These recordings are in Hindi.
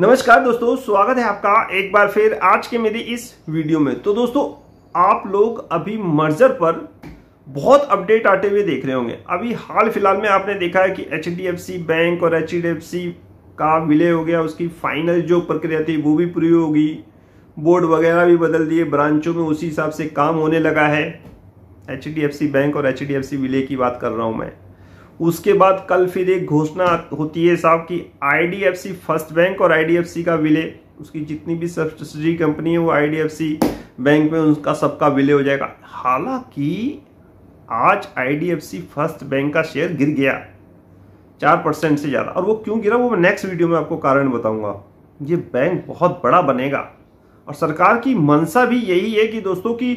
नमस्कार दोस्तों स्वागत है आपका एक बार फिर आज के मेरी इस वीडियो में तो दोस्तों आप लोग अभी मर्जर पर बहुत अपडेट आते हुए देख रहे होंगे अभी हाल फिलहाल में आपने देखा है कि एच बैंक और एच का विलय हो गया उसकी फाइनल जो प्रक्रिया थी वो भी पूरी होगी बोर्ड वगैरह भी बदल दिए ब्रांचों में उसी हिसाब से काम होने लगा है एच बैंक और एच विलय की बात कर रहा हूँ मैं उसके बाद कल फिर एक घोषणा होती है साहब कि आईडीएफसी फर्स्ट बैंक और आईडीएफसी का विलय उसकी जितनी भी सब्सिडी कंपनी है वो आईडीएफसी बैंक में उनका सबका विलय हो जाएगा हालांकि आज आईडीएफसी फर्स्ट बैंक का शेयर गिर गया चार परसेंट से ज़्यादा और वो क्यों गिरा वो मैं नेक्स्ट वीडियो में आपको कारण बताऊंगा ये बैंक बहुत बड़ा बनेगा और सरकार की मंशा भी यही है कि दोस्तों कि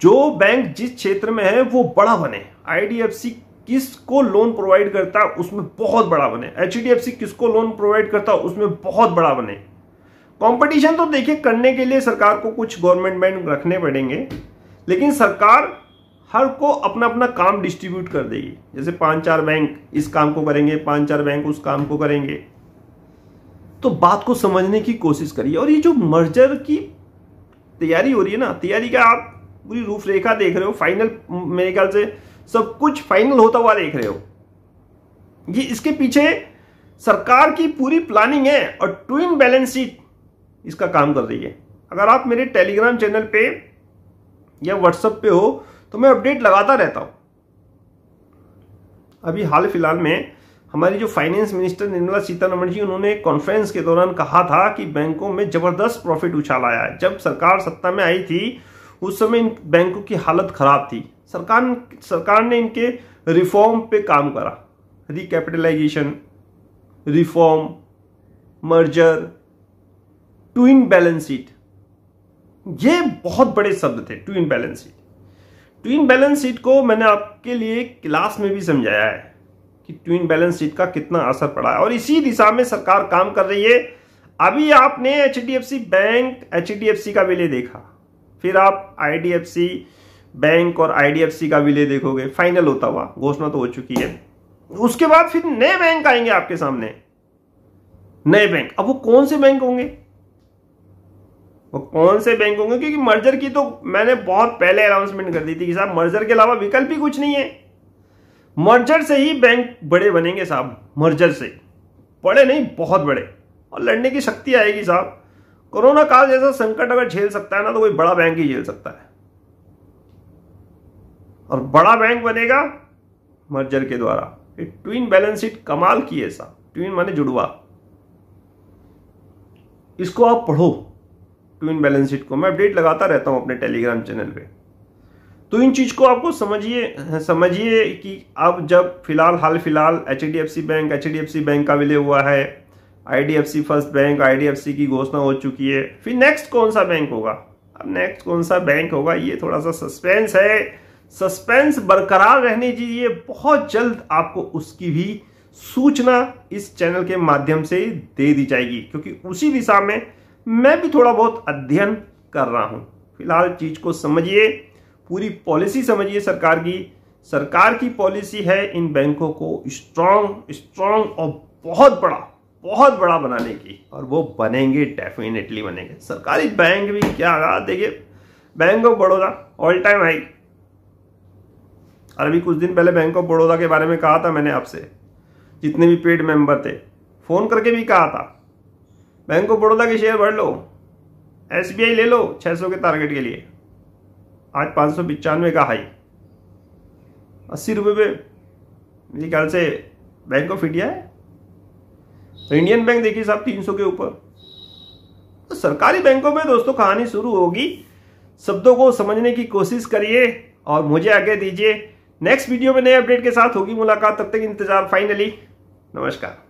जो बैंक जिस क्षेत्र में है वो बड़ा बने आईडीएफसी किसको लोन प्रोवाइड करता है उसमें बहुत बड़ा बने एच किसको लोन प्रोवाइड करता है उसमें बहुत बड़ा बने कंपटीशन तो देखिए करने के लिए सरकार को कुछ गवर्नमेंट बैंक रखने पड़ेंगे लेकिन सरकार हर को अपना अपना काम डिस्ट्रीब्यूट कर देगी जैसे पांच चार बैंक इस काम को करेंगे पांच चार बैंक उस काम को करेंगे तो बात को समझने की कोशिश करिए और ये जो मर्जर की तैयारी हो रही है ना तैयारी का आप पूरी रूपरेखा देख रहे हो फाइनल मेरे ख्याल से सब कुछ फाइनल होता हुआ देख रहे हो ये इसके पीछे सरकार की पूरी प्लानिंग है और ट्विन बैलेंस शीट इसका काम कर रही है अगर आप मेरे टेलीग्राम चैनल पे या व्हाट्सएप पे हो तो मैं अपडेट लगाता रहता हूं अभी हाल फिलहाल में हमारी जो फाइनेंस मिनिस्टर निर्मला सीतारमण जी उन्होंने कॉन्फ्रेंस के दौरान कहा था कि बैंकों में जबरदस्त प्रॉफिट उछाल आया जब सरकार सत्ता में आई थी उस समय इन बैंकों की हालत खराब थी सरकार सरकार ने इनके रिफॉर्म पे काम करा recapitalisation reform merger twin balance sheet ये बहुत बड़े शब्द थे twin balance sheet twin balance sheet को मैंने आपके लिए क्लास में भी समझाया है कि टू इन बैलेंस शीट का कितना असर पड़ा है और इसी दिशा में सरकार काम कर रही है अभी आपने एच बैंक एच का विलय देखा फिर आप आईडीएफसी बैंक और आईडीएफसी का विलय देखोगे फाइनल होता हुआ घोषणा तो हो चुकी है उसके बाद फिर नए बैंक आएंगे आपके सामने नए बैंक अब वो कौन से बैंक होंगे वो कौन से बैंक होंगे क्योंकि मर्जर की तो मैंने बहुत पहले अनाउंसमेंट कर दी थी कि साहब मर्जर के अलावा विकल्प ही कुछ नहीं है मर्जर से ही बैंक बड़े बनेंगे साहब मर्जर से बड़े नहीं बहुत बड़े और लड़ने की शक्ति आएगी साहब कोरोना काल जैसा संकट अगर झेल सकता है ना तो कोई बड़ा बैंक ही झेल सकता है और बड़ा बैंक बनेगा मर्जर के द्वारा ट्विन बैलेंस शीट कमाल की ऐसा ट्विन माने जुड़वा इसको आप पढ़ो ट्विन बैलेंस शीट को मैं अपडेट लगाता रहता हूं अपने टेलीग्राम चैनल पे तो इन चीज को आपको समझिए समझिए कि अब जब फिलहाल हाल फिलहाल एच बैंक एच बैंक का विलय हुआ है आईडीएफसी फर्स्ट बैंक आईडीएफसी की घोषणा हो चुकी है फिर नेक्स्ट कौन सा बैंक होगा अब नेक्स्ट कौन सा बैंक होगा ये थोड़ा सा सस्पेंस है सस्पेंस बरकरार रहने चाहिए बहुत जल्द आपको उसकी भी सूचना इस चैनल के माध्यम से दे दी जाएगी क्योंकि उसी दिशा में मैं भी थोड़ा बहुत अध्ययन कर रहा हूँ फिलहाल चीज़ को समझिए पूरी पॉलिसी समझिए सरकार की सरकार की पॉलिसी है इन बैंकों को स्ट्रांग स्ट्रांग और बहुत बड़ा बहुत बड़ा बनाने की और वो बनेंगे डेफिनेटली बनेंगे सरकारी बैंक भी क्या रहा देखिए bank of Baroda all time high अभी कुछ दिन पहले बैंक ऑफ बड़ौदा के बारे में कहा था मैंने आपसे जितने भी पेड मेंबर थे फ़ोन करके भी कहा था बैंक ऑफ बड़ौदा के शेयर भर लो एस ले लो 600 के टारगेट के लिए आज पाँच सौ पचानवे का हाई अस्सी रुपये पे मेरे ख्याल से बैंक ऑफ इंडिया है इंडियन बैंक देखिए साहब 300 के ऊपर तो सरकारी बैंकों में दोस्तों कहानी शुरू होगी शब्दों को समझने की कोशिश करिए और मुझे आगे दीजिए नेक्स्ट वीडियो में नए अपडेट के साथ होगी मुलाकात तब तक इंतजार फाइनली नमस्कार